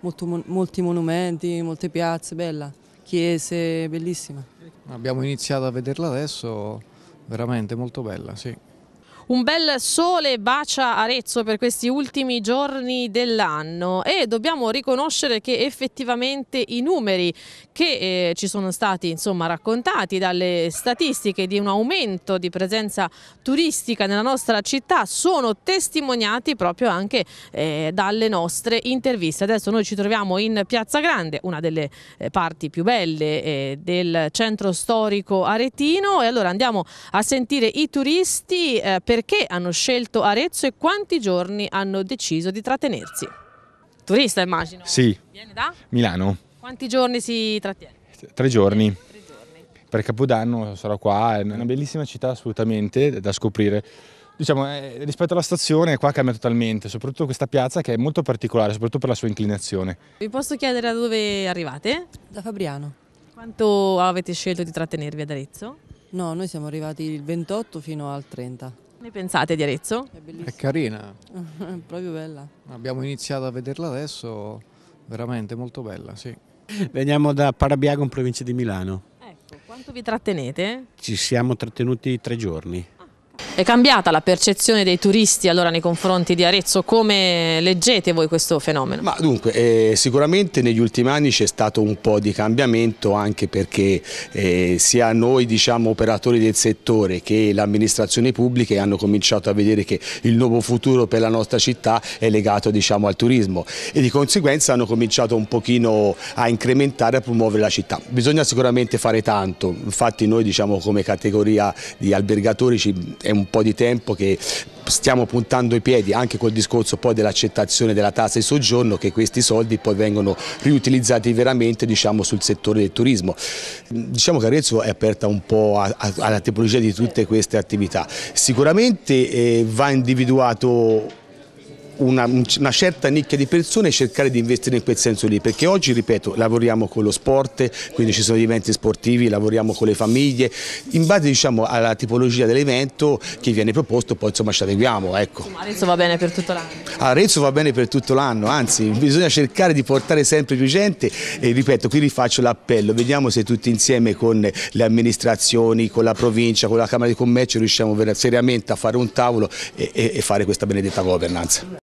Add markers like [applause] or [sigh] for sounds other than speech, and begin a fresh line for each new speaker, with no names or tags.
Molto, molti monumenti, molte piazze, bella, chiese,
bellissima. Abbiamo iniziato a vederla adesso, veramente molto bella, sì.
Un bel sole bacia Arezzo per questi ultimi giorni dell'anno e dobbiamo riconoscere che effettivamente i numeri che eh, ci sono stati insomma, raccontati dalle statistiche di un aumento di presenza turistica nella nostra città sono testimoniati proprio anche eh, dalle nostre interviste. Adesso noi ci troviamo in Piazza Grande, una delle eh, parti più belle eh, del centro storico aretino e allora andiamo a sentire i turisti eh, per perché hanno scelto Arezzo e quanti giorni hanno deciso di trattenersi. Turista immagino. Sì. Viene da? Milano. Quanti giorni si trattiene?
Tre giorni. Tre giorni. Per Capodanno sarò qua, è una bellissima città assolutamente da scoprire. Diciamo, eh, rispetto alla stazione qua cambia totalmente, soprattutto questa piazza che è molto particolare, soprattutto per la sua inclinazione.
Vi posso chiedere da dove arrivate? Da Fabriano. Quanto avete scelto di trattenervi ad Arezzo? No, noi siamo arrivati il 28 fino al 30. Ne pensate di Arezzo? È bellissima.
È carina. È [laughs] proprio bella. Abbiamo iniziato a vederla adesso, veramente molto bella, sì.
Veniamo da Parabiago in provincia di Milano. Ecco,
quanto vi trattenete?
Ci siamo trattenuti tre giorni. Ah,
è cambiata la percezione dei turisti allora nei confronti di Arezzo, come leggete voi questo fenomeno? Ma
dunque, eh, sicuramente negli ultimi anni c'è stato un po' di cambiamento anche perché eh, sia noi diciamo, operatori del settore che le amministrazioni pubbliche hanno cominciato a vedere che il nuovo futuro per la nostra città è legato diciamo, al turismo e di conseguenza hanno cominciato un pochino a incrementare e a promuovere la città. Bisogna sicuramente fare tanto, infatti noi diciamo, come categoria di albergatori è un po' di tempo che stiamo puntando i piedi anche col discorso poi dell'accettazione della tassa di soggiorno che questi soldi poi vengono riutilizzati veramente diciamo, sul settore del turismo. Diciamo che Arezzo è aperta un po' alla tipologia di tutte queste attività. Sicuramente eh, va individuato una, una, certa nicchia di persone e cercare di investire in quel senso lì, perché oggi, ripeto, lavoriamo con lo sport, quindi ci sono gli eventi sportivi, lavoriamo con le famiglie, in base diciamo, alla tipologia dell'evento che viene proposto poi insomma ci adeguiamo. Ecco. Insomma,
Arezzo va bene per tutto l'anno?
Arezzo va bene per tutto l'anno, anzi bisogna cercare di portare sempre più gente e ripeto, qui rifaccio l'appello, vediamo se tutti insieme con le amministrazioni, con la provincia, con la Camera di Commercio riusciamo seriamente a fare un tavolo e, e fare questa benedetta governance.